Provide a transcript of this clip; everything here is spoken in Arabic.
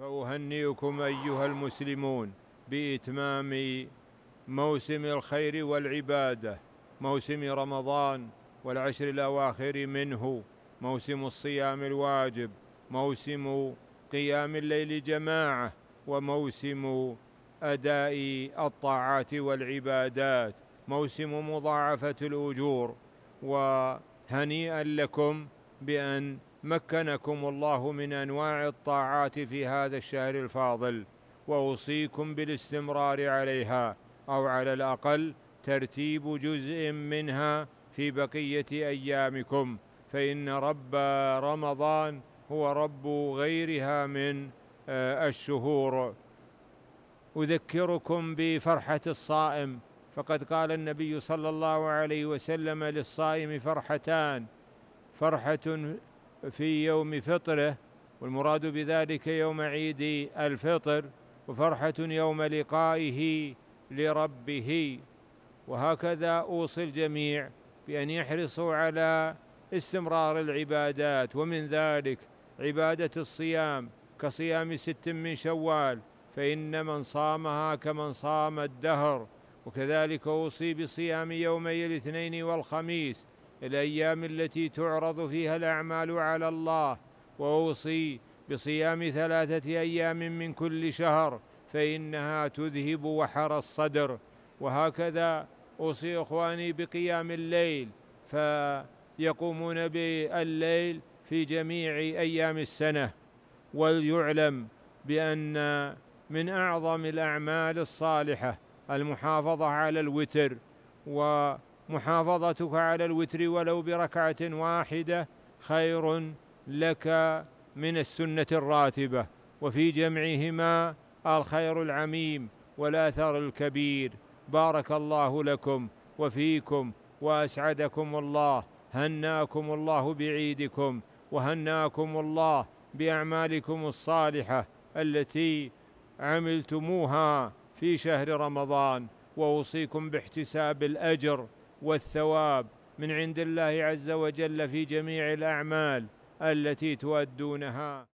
فأهنئكم أيها المسلمون بإتمام موسم الخير والعبادة موسم رمضان والعشر الأواخر منه موسم الصيام الواجب موسم قيام الليل جماعة وموسم أداء الطاعات والعبادات موسم مضاعفة الأجور وهنيئا لكم بأن مكنكم الله من أنواع الطاعات في هذا الشهر الفاضل وأوصيكم بالاستمرار عليها أو على الأقل ترتيب جزء منها في بقية أيامكم فإن رب رمضان هو رب غيرها من آه، الشهور أذكركم بفرحة الصائم فقد قال النبي صلى الله عليه وسلم للصائم فرحتان فرحة في يوم فطره والمراد بذلك يوم عيد الفطر وفرحة يوم لقائه لربه وهكذا أوصي الجميع بأن يحرصوا على استمرار العبادات ومن ذلك عبادة الصيام كصيام ست من شوال فإن من صامها كمن صام الدهر وكذلك أوصي بصيام يومي الاثنين والخميس الايام التي تعرض فيها الاعمال على الله واوصي بصيام ثلاثه ايام من كل شهر فانها تذهب وحر الصدر وهكذا اوصي اخواني بقيام الليل فيقومون بالليل في جميع ايام السنه وليعلم بان من اعظم الاعمال الصالحه المحافظه على الوتر و محافظتك على الوتر ولو بركعة واحدة خير لك من السنة الراتبة وفي جمعهما الخير العميم والآثر الكبير بارك الله لكم وفيكم وأسعدكم الله هناكم الله بعيدكم وهناكم الله بأعمالكم الصالحة التي عملتموها في شهر رمضان وأوصيكم باحتساب الأجر والثواب من عند الله عز وجل في جميع الأعمال التي تؤدونها